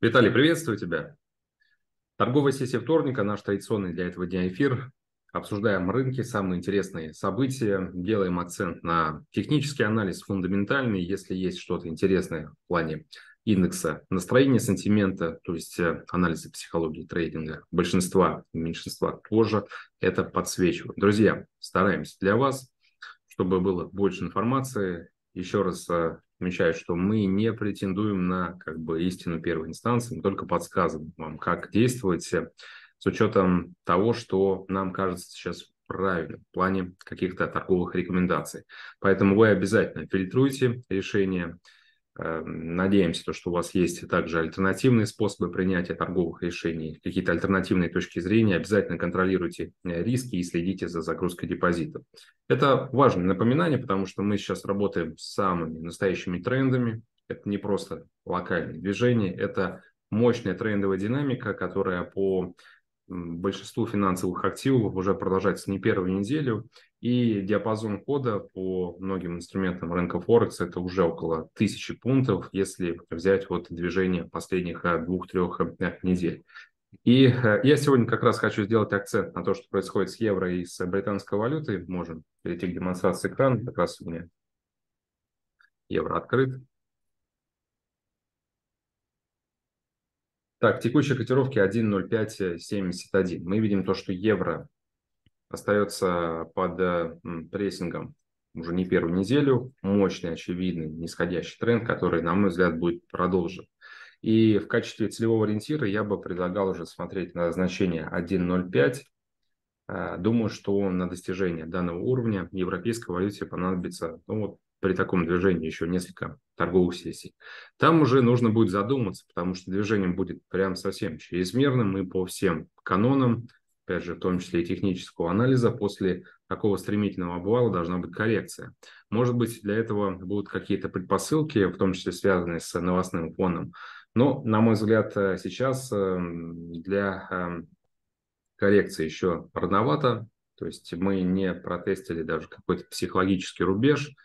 Виталий, приветствую тебя. Торговая сессия вторника, наш традиционный для этого дня эфир. Обсуждаем рынки, самые интересные события, делаем акцент на технический анализ, фундаментальный, если есть что-то интересное в плане индекса настроения, сантимента, то есть э, анализа психологии трейдинга большинства и меньшинства тоже это подсвечиваем. Друзья, стараемся для вас, чтобы было больше информации. Еще раз э, отмечает, что мы не претендуем на как бы истину первой инстанции, мы только подсказываем вам, как действовать э, с учетом того, что нам кажется сейчас правильным в плане каких-то торговых рекомендаций. Поэтому вы обязательно фильтруйте решения, Эм, надеемся, то, что у вас есть также альтернативные способы принятия торговых решений, какие-то альтернативные точки зрения. Обязательно контролируйте э, риски и следите за загрузкой депозитов. Это важное напоминание, потому что мы сейчас работаем с самыми настоящими трендами. Это не просто локальные движения, это мощная трендовая динамика, которая по большинству финансовых активов уже продолжается не первую неделю, и диапазон хода по многим инструментам рынка Форекс это уже около тысячи пунктов, если взять вот движение последних э, двух-трех э, недель. И э, я сегодня как раз хочу сделать акцент на то, что происходит с евро и с британской валютой. Можем перейти к демонстрации экрана, как раз у меня евро открыт. Так, текущие котировки 1.0571. Мы видим то, что евро остается под э, прессингом уже не первую неделю. Мощный, очевидный, нисходящий тренд, который, на мой взгляд, будет продолжен. И в качестве целевого ориентира я бы предлагал уже смотреть на значение 1.05. Э, думаю, что на достижение данного уровня европейской валюте понадобится ну, вот, при таком движении еще несколько торговых сессий. Там уже нужно будет задуматься, потому что движением будет прям совсем чрезмерным и по всем канонам, опять же, в том числе и технического анализа, после такого стремительного обвала должна быть коррекция. Может быть, для этого будут какие-то предпосылки, в том числе связанные с новостным фоном. Но, на мой взгляд, э, сейчас эм, для эм, коррекции еще рановато. То есть мы не протестили даже какой-то психологический рубеж –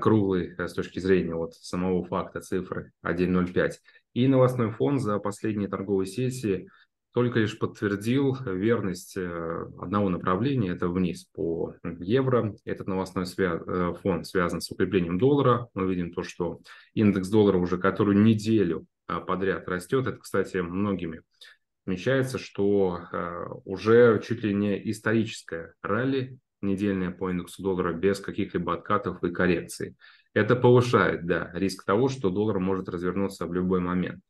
круглый э, с точки зрения вот самого факта цифры 1.05. И новостной фон за последние торговые сессии только лишь подтвердил верность э, одного направления, это вниз по евро. Этот новостной свя- э, фон связан с укреплением доллара. Мы видим то, что индекс доллара уже которую неделю подряд растет. Это, кстати, многими отмечается, что уже чуть ли не историческое ралли недельная по индексу доллара без каких-либо откатов и коррекций. Это повышает, да, риск того, что доллар может развернуться в любой момент.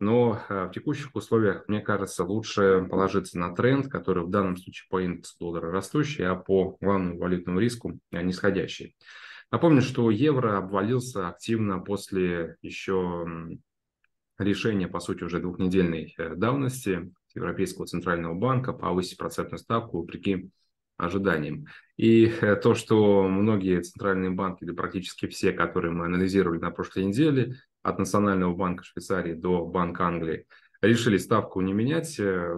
Но а, в текущих условиях, мне кажется, лучше положиться на тренд, который в данном случае по индексу доллара растущий, а по главному валютному риску а, нисходящий. Напомню, что евро обвалился активно после еще решения, по сути, уже двухнедельной э, давности Европейского центрального банка повысить процентную ставку вопреки ожиданиям. И э, то, что многие центральные банки, или практически все, которые мы анализировали на прошлой неделе, от Национального банка Швейцарии до Банка Англии, решили ставку не менять, э,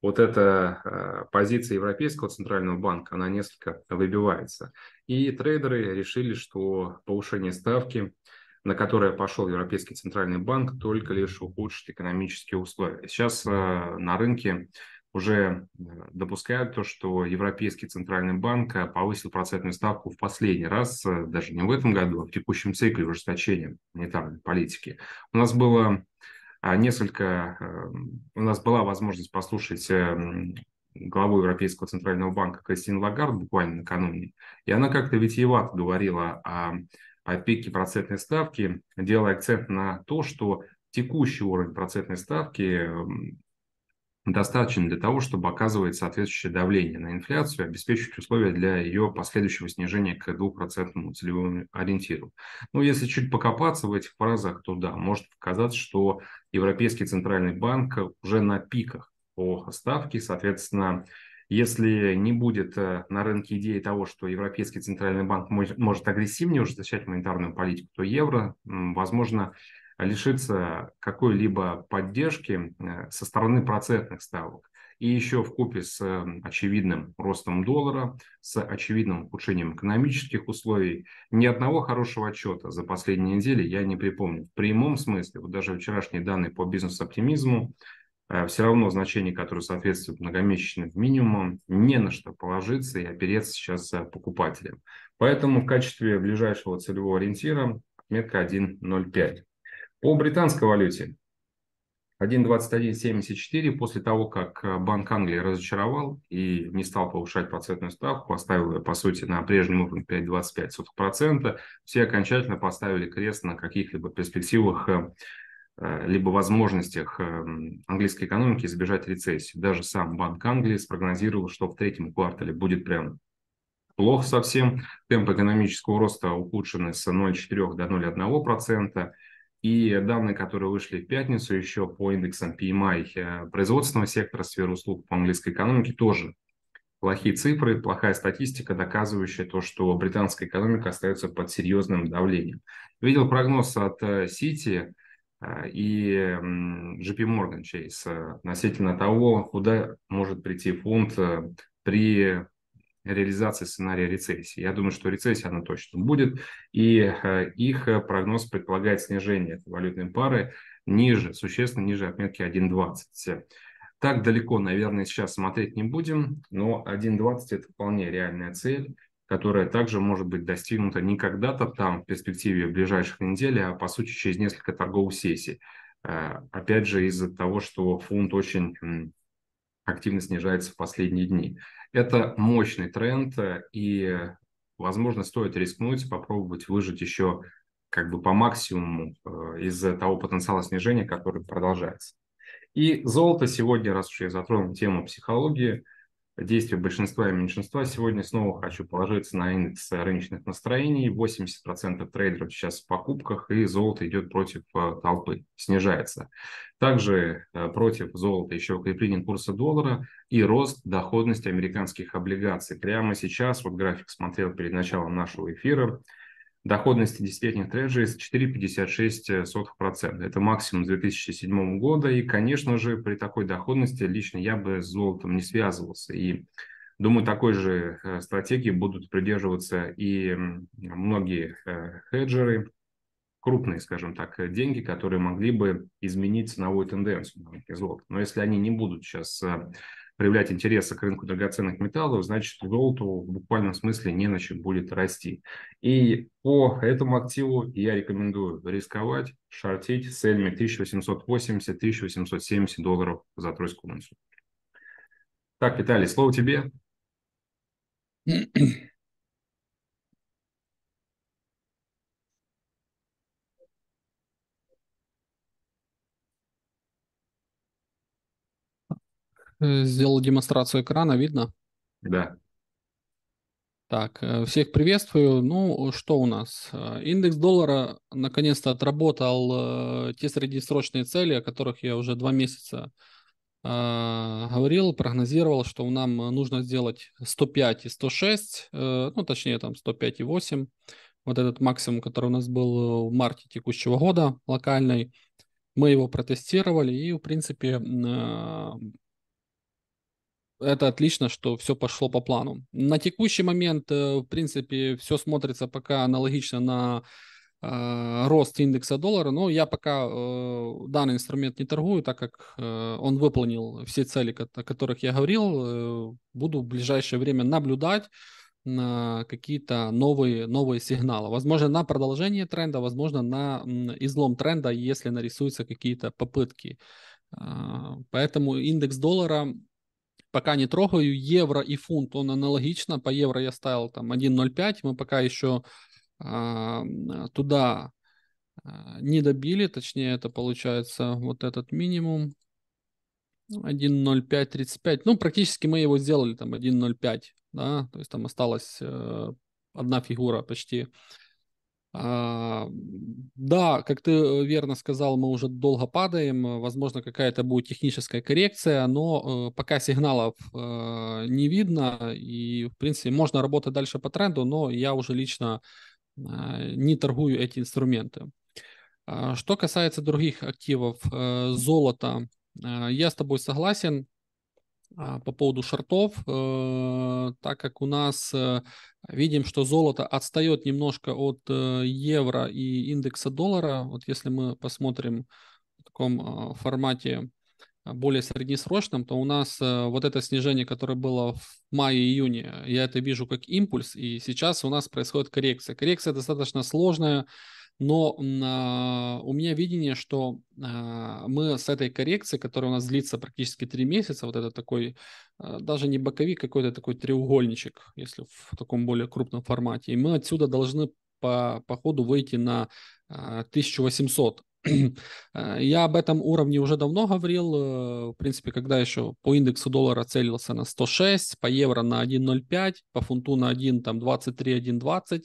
вот эта э, позиция Европейского центрального банка, она несколько выбивается. И трейдеры решили, что повышение ставки, на которое пошел Европейский центральный банк, только лишь ухудшит экономические условия. Сейчас на рынке уже э, допускают то, что Европейский центральный банк э, повысил процентную ставку в последний раз, э, даже не в этом году, а в текущем цикле ужесточения монетарной политики. У нас было несколько, эм, у нас была возможность послушать эм, главу Европейского центрального банка Кристин Лагард буквально накануне, и она как-то витиевато говорила о, о пике процентной ставки, делая акцент на то, что текущий уровень процентной ставки эм, достаточно для того, чтобы оказывать соответствующее давление на инфляцию и обеспечить условия для ее последующего снижения к 2% целевому ориентиру. Ну, если чуть покопаться в этих фразах, то да, может показаться, что Европейский Центральный Банк уже на пиках по ставке, соответственно, если не будет э, на рынке идеи того, что Европейский Центральный Банк может агрессивнее ужесточать монетарную политику, то евро, возможно, а лишиться какой-либо поддержки э, со стороны процентных ставок. И еще в купе с э, очевидным ростом доллара, с очевидным ухудшением экономических условий, ни одного хорошего отчета за последние недели я не припомню. В прямом смысле, вот даже вчерашние данные по бизнес-оптимизму, э, все равно значение, которое соответствует многомесячным минимумам, не на что положиться и опереться сейчас покупателям. Поэтому в качестве ближайшего целевого ориентира отметка 1.05. По британской валюте 1.2174 после того, как э, Банк Англии разочаровал и не стал повышать процентную ставку, поставил ее, по сути, на прежнем уровне 5,25%, все окончательно поставили крест на каких-либо перспективах э, э, либо возможностях английской экономики избежать рецессии. Даже сам Банк Англии спрогнозировал, что в третьем квартале будет прям плохо совсем. Темп экономического роста ухудшены с 0,4 до 0,1%. И данные, которые вышли в пятницу еще по индексам PMI э, производственного сектора, сферы услуг по английской экономике, тоже плохие цифры, плохая статистика, доказывающая то, что британская экономика остается под серьезным давлением. Видел прогноз от э, Сити э, и JP Morgan Chase относительно того, куда может прийти фонд при реализации сценария рецессии. Я думаю, что рецессия, она точно будет, и э, их э, прогноз предполагает снижение этой валютной пары ниже, существенно ниже отметки 1.20. Так далеко, наверное, сейчас смотреть не будем, но 1.20 – это вполне реальная цель, которая также может быть достигнута не когда-то там в перспективе ближайших недель, а по сути через несколько торговых сессий. Э, опять же, из-за того, что фунт очень активно снижается в последние дни. Это мощный тренд, э, и, возможно, стоит рискнуть, попробовать выжить еще как бы по максимуму э, из того потенциала снижения, который продолжается. И золото сегодня, раз уж я затронул тему психологии – действия большинства и меньшинства. Сегодня снова хочу положиться на индекс рыночных настроений. 80% трейдеров сейчас в покупках, и золото идет против э, толпы, снижается. Также э, против золота еще укрепление курса доллара и рост доходности американских облигаций. Прямо сейчас, вот график смотрел перед началом нашего эфира, доходности десятилетних трежерис 4,56%. Это максимум 2007 года. И, конечно же, при такой доходности лично я бы с золотом не связывался. И думаю, такой же э, стратегии будут придерживаться и многие э, хеджеры, крупные, скажем так, э, деньги, которые могли бы изменить ценовую тенденцию на золота. Но если они не будут сейчас проявлять интереса к рынку драгоценных металлов, значит, золоту в буквальном смысле не на чем будет расти. И по этому активу я рекомендую рисковать, шортить с целями 1880-1870 долларов за тройскую унцию. Так, Виталий, слово тебе. Э, сделал демонстрацию экрана, видно? Да. Так, э, всех приветствую. Ну, что у нас? Э, индекс доллара наконец-то отработал те среднесрочные цели, о которых я уже два месяца говорил, прогнозировал, что нам нужно сделать 105 и 106, ну, точнее, там 105 и 8. Вот этот максимум, который у нас был в марте текущего года локальный, мы его протестировали и, в принципе, это отлично, что все пошло по плану. На текущий момент, э, в принципе, все смотрится пока аналогично на э, рост индекса доллара, но я пока э, данный инструмент не торгую, так как он выполнил все цели, о которых я говорил. Буду в ближайшее время наблюдать на какие-то новые, новые сигналы. Возможно, на продолжение тренда, возможно, на излом тренда, если нарисуются какие-то попытки. Поэтому индекс доллара пока не трогаю. Евро и фунт, он аналогично. По евро я ставил там 1.05, мы пока еще а, туда а, не добили, точнее это получается вот этот минимум 1.0535, ну практически мы его сделали там 1.05, да, то есть там осталась э, одна фигура почти, а, да, как ты э, верно сказал, мы уже долго падаем. Э, возможно, какая-то будет техническая коррекция, но э, пока сигналов не видно. И, в принципе, можно работать дальше по тренду, но я уже лично не торгую эти инструменты. А, что касается других активов, золота, я с тобой согласен. А, по поводу шортов, э, так как у нас э, видим, что золото отстает немножко от э, евро и индекса доллара. Вот если мы посмотрим в таком а, формате а, более среднесрочном, то у нас вот это снижение, которое было в мае-июне, я это вижу как импульс, и сейчас у нас происходит коррекция. Коррекция достаточно сложная, но э, у меня видение, что э, мы с этой коррекцией, которая у нас длится практически три месяца, вот это такой, э, даже не боковик, какой-то такой треугольничек, если в таком более крупном формате, и мы отсюда должны по, по ходу выйти на э, 1800. Я об этом уровне уже давно говорил, э, в принципе, когда еще по индексу доллара целился на 106, по евро на 1.05, по фунту на 1, там 23, 1.20,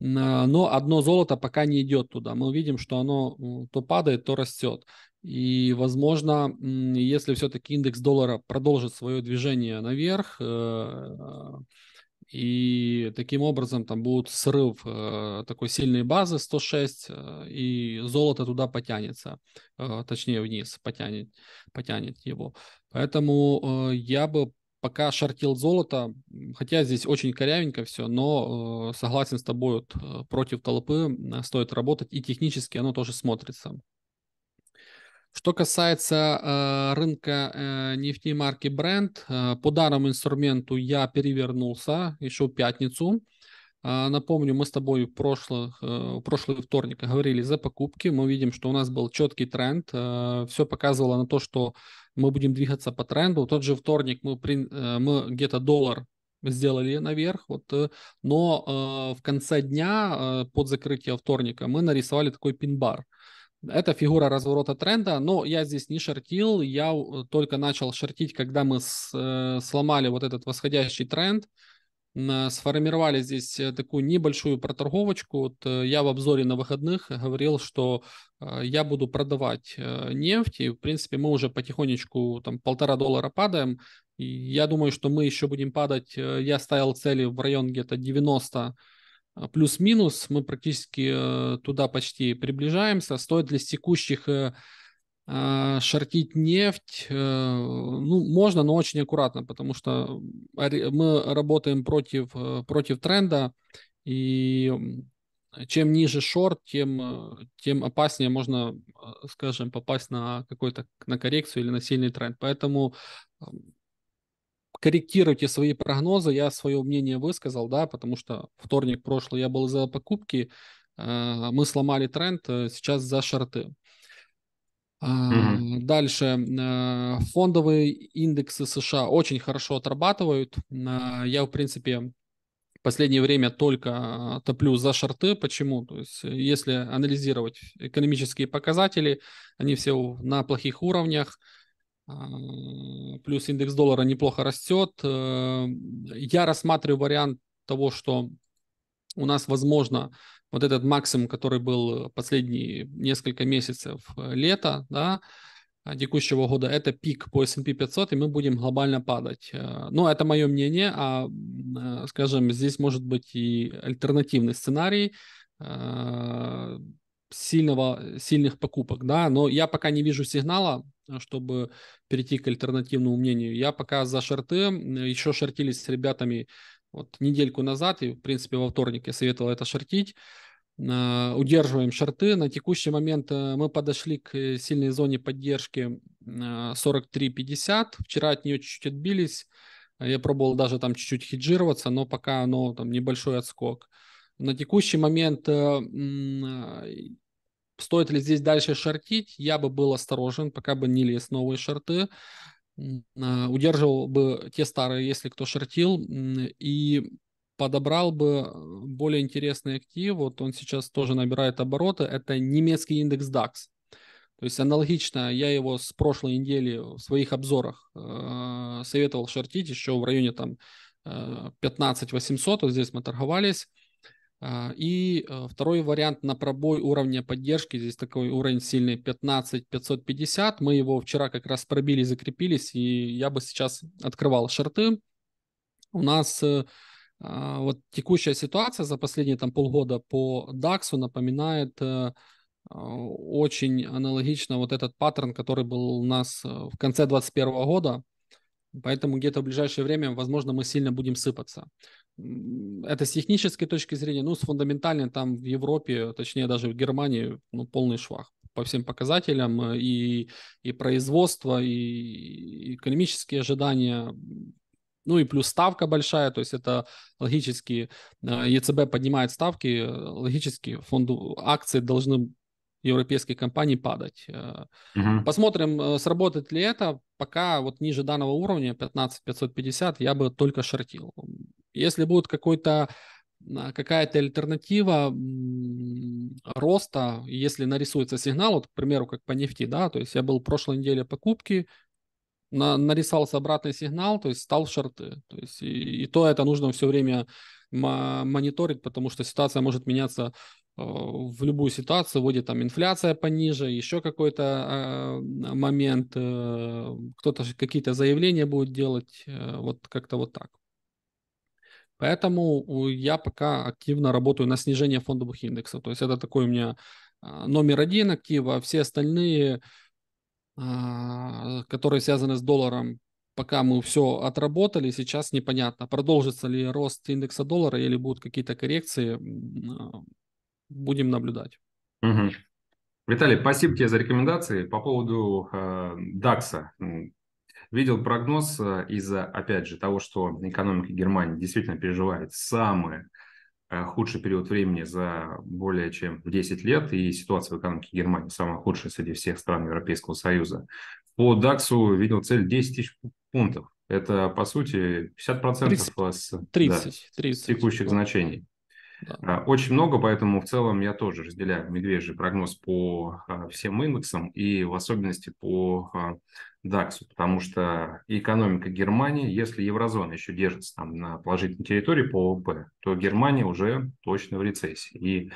Э, но одно золото пока не идет туда. Мы видим, что оно то падает, то растет. И, возможно, если все-таки индекс доллара продолжит свое движение наверх, э, и таким образом там будет срыв э, такой сильной базы 106, и золото туда потянется, точнее вниз потянет, потянет его. Поэтому я бы пока шортил золото, хотя здесь очень корявенько все, но э, согласен с тобой, вот, э, против толпы э, стоит работать, и технически оно тоже смотрится. Что касается э, рынка э, нефтей марки Brent, э, по данному инструменту я перевернулся еще в пятницу. А, напомню, мы с тобой в прошлых, э, прошлый вторник говорили за покупки. Мы видим, что у нас был четкий тренд. Э, Все показывало на то, что мы будем двигаться по тренду. Тот же вторник мы, э, мы где-то доллар сделали наверх, вот, но в конце дня под закрытие вторника мы нарисовали такой пин-бар. Это фигура разворота тренда, но я здесь не шортил, я только начал шортить, когда мы с, сломали вот этот восходящий тренд, Э, сформировали здесь э, такую небольшую проторговочку. Вот э, я в обзоре на выходных говорил, что я буду продавать нефть, и, в принципе, мы уже потихонечку там полтора доллара падаем. И я думаю, что мы еще будем падать. Я ставил цели в район где-то 90 плюс-минус. Мы практически туда почти приближаемся. Стоит ли с текущих а, шортить нефть, э, ну, можно, но очень аккуратно, потому что мы работаем против, э, против тренда, и чем ниже шорт, тем, э, тем опаснее можно, скажем, попасть на какой-то, на коррекцию или на сильный тренд. Поэтому корректируйте свои прогнозы. Я свое мнение высказал, да, потому что вторник прошлый я был за покупки, мы сломали тренд, сейчас за шорты. А, дальше. А, фондовые индексы США очень хорошо отрабатывают. А, я, в принципе, в последнее время только топлю за шорты. Почему? То есть, если анализировать экономические показатели, они все на плохих уровнях. Плюс индекс доллара неплохо растет. Я рассматриваю вариант того, что у нас, возможно, вот этот максимум, который был э, последние несколько месяцев э, лета, да, а, текущего года, это пик по S&P 500, и мы будем глобально падать. Э, но ну, это мое мнение, а, скажем, здесь может быть и альтернативный сценарий сильного, сильных покупок, да, но я пока не вижу сигнала, чтобы перейти к альтернативному мнению. Я пока за шорты, еще шортились с ребятами, вот недельку назад, и, в принципе, во вторник я советовал это шортить, удерживаем шорты. На текущий момент э, мы подошли к э, сильной зоне поддержки 43.50. Э, Вчера от нее чуть-чуть отбились. Я пробовал даже там чуть-чуть хеджироваться, но пока оно там небольшой отскок. На текущий момент стоит ли здесь дальше шортить, я бы был осторожен, пока бы не лез новые шорты. А, удерживал бы те старые, если кто шортил, и подобрал бы а, более интересный актив. Вот он сейчас тоже набирает обороты. Это немецкий индекс DAX. То есть аналогично я его с прошлой недели в своих обзорах э, советовал шортить еще в районе там э, 15 800, вот здесь мы торговались. А, и э, второй вариант на пробой уровня поддержки. Здесь такой уровень сильный 15-550. Мы его вчера как раз пробили, закрепились. И я бы сейчас открывал шорты. У нас э, а, вот текущая ситуация за последние там полгода по DAX напоминает э, очень аналогично вот этот паттерн, который был у нас в конце 2021 года. Поэтому где-то в ближайшее время, возможно, мы сильно будем сыпаться это с технической точки зрения, ну, с фундаментальной там в Европе, точнее даже в Германии, ну, полный швах по всем показателям э, и, и производство, и экономические ожидания, ну и плюс ставка большая, то есть это логически, э, ЕЦБ поднимает ставки, э, логически фонду акции должны европейские компании падать. Угу. Посмотрим, сработает ли это. Пока вот ниже данного уровня, 15 550, я бы только шортил. Если будет какой-то а, какая-то альтернатива роста, если нарисуется сигнал, вот, к примеру, как по нефти, да, то есть я был в прошлой неделе покупки, на, нарисовался обратный сигнал, то есть стал шорты, то есть и, и то это нужно все время мониторить, потому что ситуация может меняться э, в любую ситуацию, вводит там инфляция пониже, еще какой-то э, момент, э, кто-то какие-то заявления будет делать, э, вот как-то вот так. Поэтому я пока активно работаю на снижение фондовых индексов. То есть это такой у меня а, номер один актива. Все остальные, а, которые связаны с долларом, пока мы все отработали, сейчас непонятно, продолжится ли рост индекса доллара или будут какие-то коррекции. А, будем наблюдать. Угу. Виталий, спасибо тебе за рекомендации. По поводу э, DAX, видел прогноз э, из-за, опять же, того, что экономика Германии действительно переживает самый э, худший период времени за более чем 10 лет, и ситуация в экономике Германии самая худшая среди всех стран Европейского Союза. По DAX видел цель 10 тысяч пунктов. Это, по сути, 50% 30, с, 30, да, 30, текущих 30. значений. Да. А, очень много, поэтому в целом я тоже разделяю медвежий прогноз по а, всем индексам и в особенности по а, DAX, потому что экономика Германии, если еврозона еще держится там на положительной территории по ОВП, то Германия уже точно в рецессии. И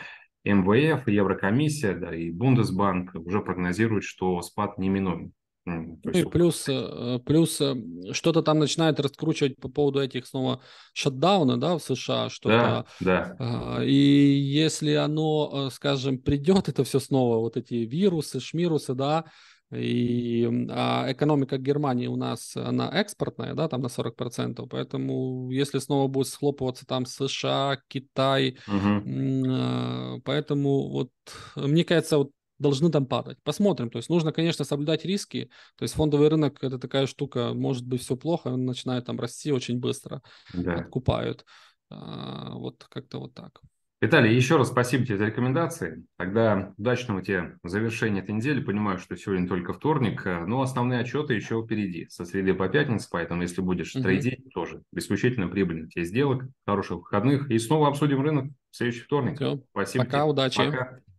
МВФ, и Еврокомиссия, да, и Бундесбанк уже прогнозируют, что спад неминуем. То И плюс, э, плюс э, что-то там начинает раскручивать по поводу этих снова шатдауна, да, в США, что-то. Да, да. А, и если оно, э, скажем, придет, это все снова, вот эти вирусы, шмирусы, да, и а экономика Германии у нас, она экспортная, да, там на 40%, поэтому если снова будет схлопываться там США, Китай, угу. поэтому вот, мне кажется, вот должны там падать. Посмотрим. То есть нужно, конечно, соблюдать риски. То есть фондовый рынок это такая штука, может быть, все плохо, он начинает там расти очень быстро, да. откупают. А, вот как-то вот так. Виталий, еще раз спасибо тебе за рекомендации. Тогда удачного тебе завершения этой недели. Понимаю, что сегодня только вторник, э, но основные отчеты еще впереди, со среды по пятницу, поэтому если будешь угу. трейдить, тоже исключительно прибыльных тебе сделок, хороших выходных. И снова обсудим рынок в следующий вторник. Все. Спасибо. Пока, тебе. удачи. Пока.